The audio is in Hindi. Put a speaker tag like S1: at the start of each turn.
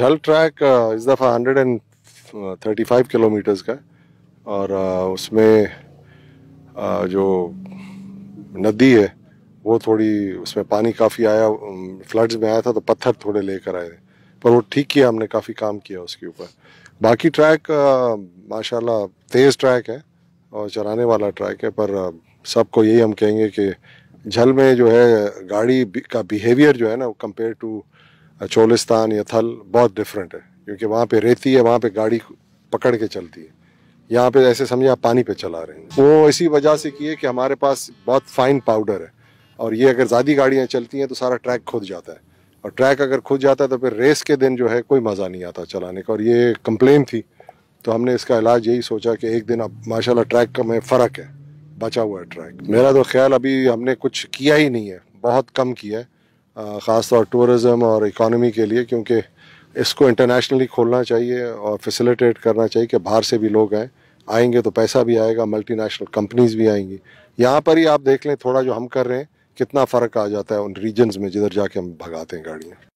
S1: झल ट्रैक uh, इस दफ़ा hundred and thirty five kilometres का और uh, उसमें uh, जो नदी है वो थोड़ी उसमें पानी काफ़ी आया फ्लड्स um, में आया था तो पत्थर थोड़े लेकर आए थे पर वो ठीक किया हमने काफ़ी काम किया उसके ऊपर बाकी ट्रैक माशाल्लाह तेज़ ट्रैक है और चलाने वाला ट्रैक है पर सबको यही हम कहेंगे कि झल में जो है गाड़ी का बिहेवियर जो है ना कंपेयर टू चोलिस्तान या थल बहुत डिफरेंट है क्योंकि वहाँ पे रेती है वहाँ पे गाड़ी पकड़ के चलती है यहाँ पे ऐसे समझे आप पानी पे चला रहे हैं वो इसी वजह से किए कि हमारे पास बहुत फाइन पाउडर है और ये अगर ज़्यादा गाड़ियाँ चलती हैं तो सारा ट्रैक खुद जाता है और ट्रैक अगर खुद जाता है तो फिर रेस के दिन जो है कोई मज़ा नहीं आता चलाने का और ये कंप्लेन थी तो हमने इसका इलाज यही सोचा कि एक दिन अब माशाला ट्रैक का में फ़र्क है बचा हुआ है ट्रैक मेरा तो ख्याल अभी हमने कुछ किया ही नहीं है बहुत कम किया है ख़ास तौर टूरिज़म और इकानमी के लिए क्योंकि इसको इंटरनेशनली खोलना चाहिए और फैसिलिटेट करना चाहिए कि बाहर से भी लोग आए आएंगे तो पैसा भी आएगा मल्टीनेशनल कंपनीज भी आएंगी यहाँ पर ही आप देख लें थोड़ा जो हम कर रहे हैं कितना फ़र्क आ जाता है उन रीजन्स में जिधर जाके हम भगाते हैं गाड़ियाँ